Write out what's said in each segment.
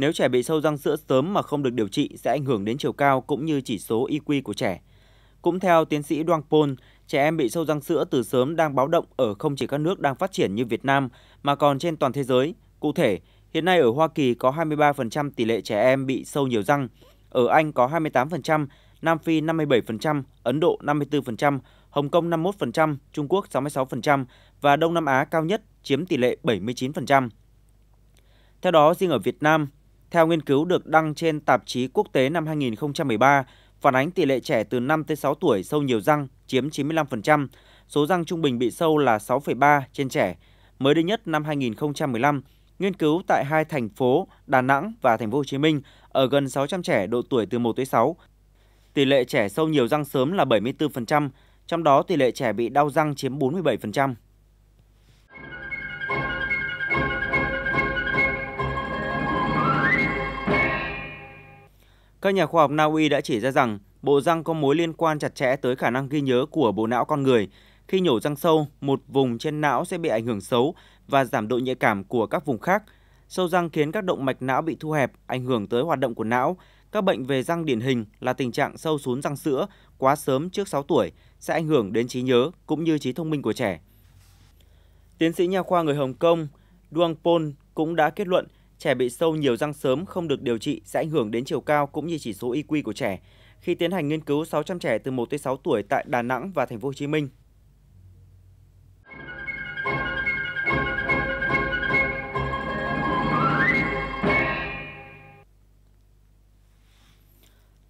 Nếu trẻ bị sâu răng sữa sớm mà không được điều trị sẽ ảnh hưởng đến chiều cao cũng như chỉ số IQ của trẻ. Cũng theo tiến sĩ Doang Pol, trẻ em bị sâu răng sữa từ sớm đang báo động ở không chỉ các nước đang phát triển như Việt Nam mà còn trên toàn thế giới. Cụ thể, hiện nay ở Hoa Kỳ có 23% tỷ lệ trẻ em bị sâu nhiều răng, ở Anh có 28%, Nam Phi 57%, Ấn Độ 54%, Hồng Kông 51%, Trung Quốc 66% và Đông Nam Á cao nhất chiếm tỷ lệ 79%. Theo đó, riêng ở Việt Nam, theo nghiên cứu được đăng trên tạp chí quốc tế năm 2013, phản ánh tỷ lệ trẻ từ 5 tới 6 tuổi sâu nhiều răng chiếm 95%, số răng trung bình bị sâu là 6,3 trên trẻ. Mới đây nhất năm 2015, nghiên cứu tại hai thành phố Đà Nẵng và Thành phố Hồ Chí Minh ở gần 600 trẻ độ tuổi từ 1 tới 6. Tỷ lệ trẻ sâu nhiều răng sớm là 74%, trong đó tỷ lệ trẻ bị đau răng chiếm 47%. Các nhà khoa học Na Uy đã chỉ ra rằng bộ răng có mối liên quan chặt chẽ tới khả năng ghi nhớ của bộ não con người. Khi nhổ răng sâu, một vùng trên não sẽ bị ảnh hưởng xấu và giảm độ nhạy cảm của các vùng khác. Sâu răng khiến các động mạch não bị thu hẹp, ảnh hưởng tới hoạt động của não. Các bệnh về răng điển hình là tình trạng sâu xuống răng sữa quá sớm trước 6 tuổi sẽ ảnh hưởng đến trí nhớ cũng như trí thông minh của trẻ. Tiến sĩ nha khoa người Hồng Kông Duong Pon cũng đã kết luận trẻ bị sâu nhiều răng sớm không được điều trị sẽ ảnh hưởng đến chiều cao cũng như chỉ số IQ của trẻ. Khi tiến hành nghiên cứu 600 trẻ từ 1 tới 6 tuổi tại Đà Nẵng và Thành phố Hồ Chí Minh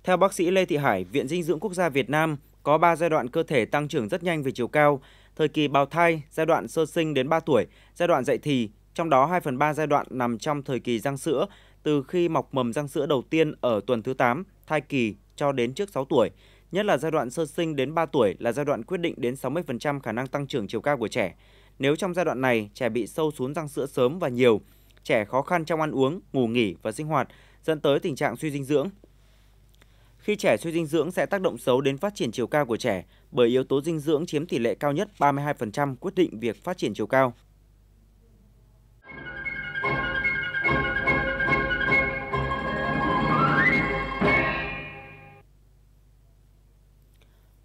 Theo bác sĩ Lê Thị Hải, Viện Dinh dưỡng Quốc gia Việt Nam, có 3 giai đoạn cơ thể tăng trưởng rất nhanh về chiều cao, thời kỳ bào thai, giai đoạn sơ sinh đến 3 tuổi, giai đoạn dậy thì trong đó 2 phần 3 giai đoạn nằm trong thời kỳ răng sữa, từ khi mọc mầm răng sữa đầu tiên ở tuần thứ 8, thai kỳ cho đến trước 6 tuổi. Nhất là giai đoạn sơ sinh đến 3 tuổi là giai đoạn quyết định đến 60% khả năng tăng trưởng chiều cao của trẻ. Nếu trong giai đoạn này trẻ bị sâu xuống răng sữa sớm và nhiều, trẻ khó khăn trong ăn uống, ngủ nghỉ và sinh hoạt, dẫn tới tình trạng suy dinh dưỡng. Khi trẻ suy dinh dưỡng sẽ tác động xấu đến phát triển chiều cao của trẻ, bởi yếu tố dinh dưỡng chiếm tỷ lệ cao nhất 32% quyết định việc phát triển chiều cao.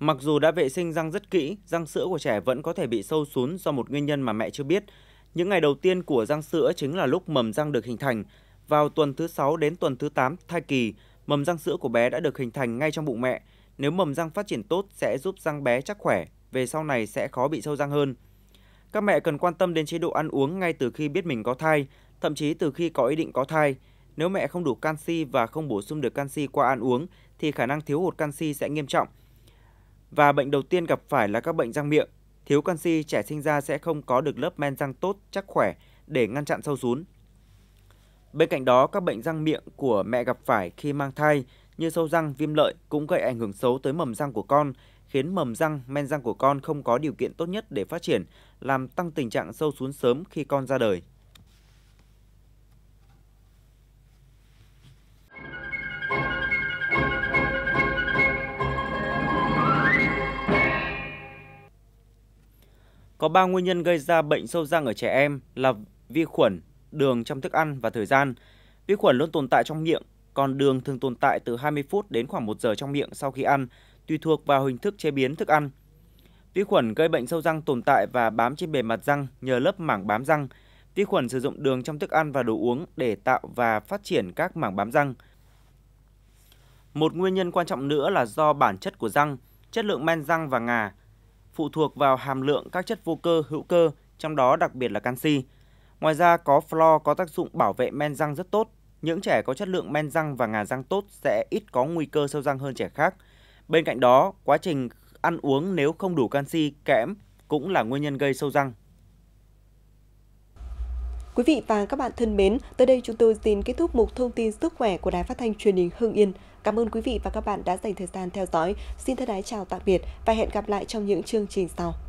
Mặc dù đã vệ sinh răng rất kỹ, răng sữa của trẻ vẫn có thể bị sâu xuống do một nguyên nhân mà mẹ chưa biết. Những ngày đầu tiên của răng sữa chính là lúc mầm răng được hình thành. Vào tuần thứ 6 đến tuần thứ 8 thai kỳ, mầm răng sữa của bé đã được hình thành ngay trong bụng mẹ. Nếu mầm răng phát triển tốt sẽ giúp răng bé chắc khỏe, về sau này sẽ khó bị sâu răng hơn. Các mẹ cần quan tâm đến chế độ ăn uống ngay từ khi biết mình có thai, thậm chí từ khi có ý định có thai. Nếu mẹ không đủ canxi và không bổ sung được canxi qua ăn uống thì khả năng thiếu hụt canxi sẽ nghiêm trọng – và bệnh đầu tiên gặp phải là các bệnh răng miệng. Thiếu canxi, trẻ sinh ra sẽ không có được lớp men răng tốt, chắc khỏe để ngăn chặn sâu rún. Bên cạnh đó, các bệnh răng miệng của mẹ gặp phải khi mang thai như sâu răng, viêm lợi cũng gây ảnh hưởng xấu tới mầm răng của con, khiến mầm răng, men răng của con không có điều kiện tốt nhất để phát triển, làm tăng tình trạng sâu xuống sớm khi con ra đời. Có 3 nguyên nhân gây ra bệnh sâu răng ở trẻ em là vi khuẩn, đường trong thức ăn và thời gian. Vi khuẩn luôn tồn tại trong miệng, còn đường thường tồn tại từ 20 phút đến khoảng 1 giờ trong miệng sau khi ăn, tùy thuộc vào hình thức chế biến thức ăn. Vi khuẩn gây bệnh sâu răng tồn tại và bám trên bề mặt răng nhờ lớp mảng bám răng. Vi khuẩn sử dụng đường trong thức ăn và đồ uống để tạo và phát triển các mảng bám răng. Một nguyên nhân quan trọng nữa là do bản chất của răng, chất lượng men răng và ngà phụ thuộc vào hàm lượng các chất vô cơ hữu cơ, trong đó đặc biệt là canxi. Ngoài ra có flo có tác dụng bảo vệ men răng rất tốt. Những trẻ có chất lượng men răng và ngà răng tốt sẽ ít có nguy cơ sâu răng hơn trẻ khác. Bên cạnh đó, quá trình ăn uống nếu không đủ canxi, kẽm cũng là nguyên nhân gây sâu răng. Quý vị và các bạn thân mến, tới đây chúng tôi xin kết thúc mục thông tin sức khỏe của Đài Phát thanh Truyền hình Hưng Yên. Cảm ơn quý vị và các bạn đã dành thời gian theo dõi. Xin thân ái chào tạm biệt và hẹn gặp lại trong những chương trình sau.